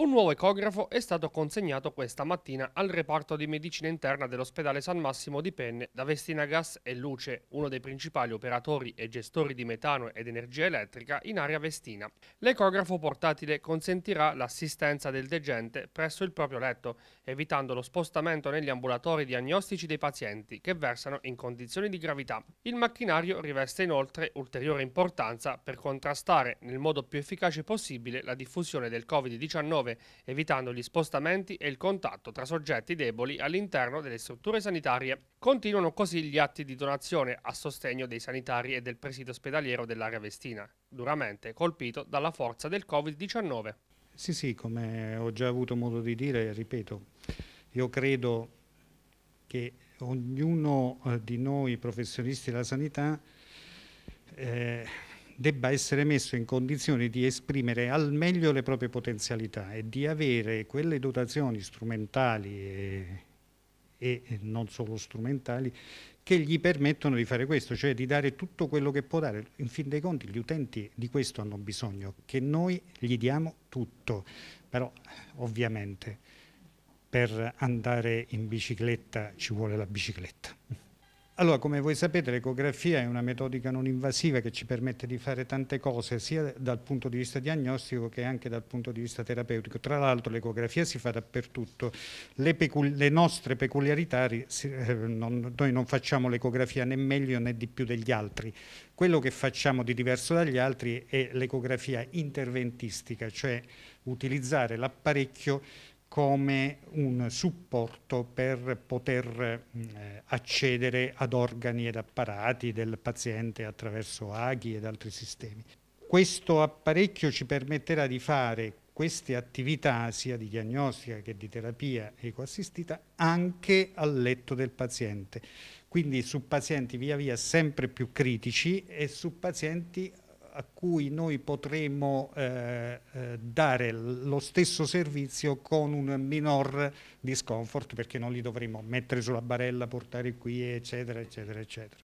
Un nuovo ecografo è stato consegnato questa mattina al reparto di medicina interna dell'ospedale San Massimo di Penne da Vestina Gas e Luce, uno dei principali operatori e gestori di metano ed energia elettrica in area Vestina. L'ecografo portatile consentirà l'assistenza del degente presso il proprio letto, evitando lo spostamento negli ambulatori diagnostici dei pazienti che versano in condizioni di gravità. Il macchinario riveste inoltre ulteriore importanza per contrastare nel modo più efficace possibile la diffusione del Covid-19 evitando gli spostamenti e il contatto tra soggetti deboli all'interno delle strutture sanitarie. Continuano così gli atti di donazione a sostegno dei sanitari e del presidio ospedaliero dell'area vestina, duramente colpito dalla forza del Covid-19. Sì, sì, come ho già avuto modo di dire, ripeto, io credo che ognuno eh, di noi professionisti della sanità eh, debba essere messo in condizione di esprimere al meglio le proprie potenzialità e di avere quelle dotazioni strumentali e, e non solo strumentali che gli permettono di fare questo, cioè di dare tutto quello che può dare. In fin dei conti gli utenti di questo hanno bisogno, che noi gli diamo tutto, però ovviamente per andare in bicicletta ci vuole la bicicletta. Allora, come voi sapete, l'ecografia è una metodica non invasiva che ci permette di fare tante cose, sia dal punto di vista diagnostico che anche dal punto di vista terapeutico. Tra l'altro l'ecografia si fa dappertutto. Le, le nostre peculiarità, eh, non, noi non facciamo l'ecografia né meglio né di più degli altri. Quello che facciamo di diverso dagli altri è l'ecografia interventistica, cioè utilizzare l'apparecchio come un supporto per poter mm, eh, accedere ad organi ed apparati del paziente attraverso aghi ed altri sistemi. Questo apparecchio ci permetterà di fare queste attività sia di diagnostica che di terapia ecoassistita anche al letto del paziente, quindi su pazienti via via sempre più critici e su pazienti a cui noi potremo eh, eh, dare lo stesso servizio con un minor discomfort perché non li dovremo mettere sulla barella, portare qui eccetera eccetera eccetera.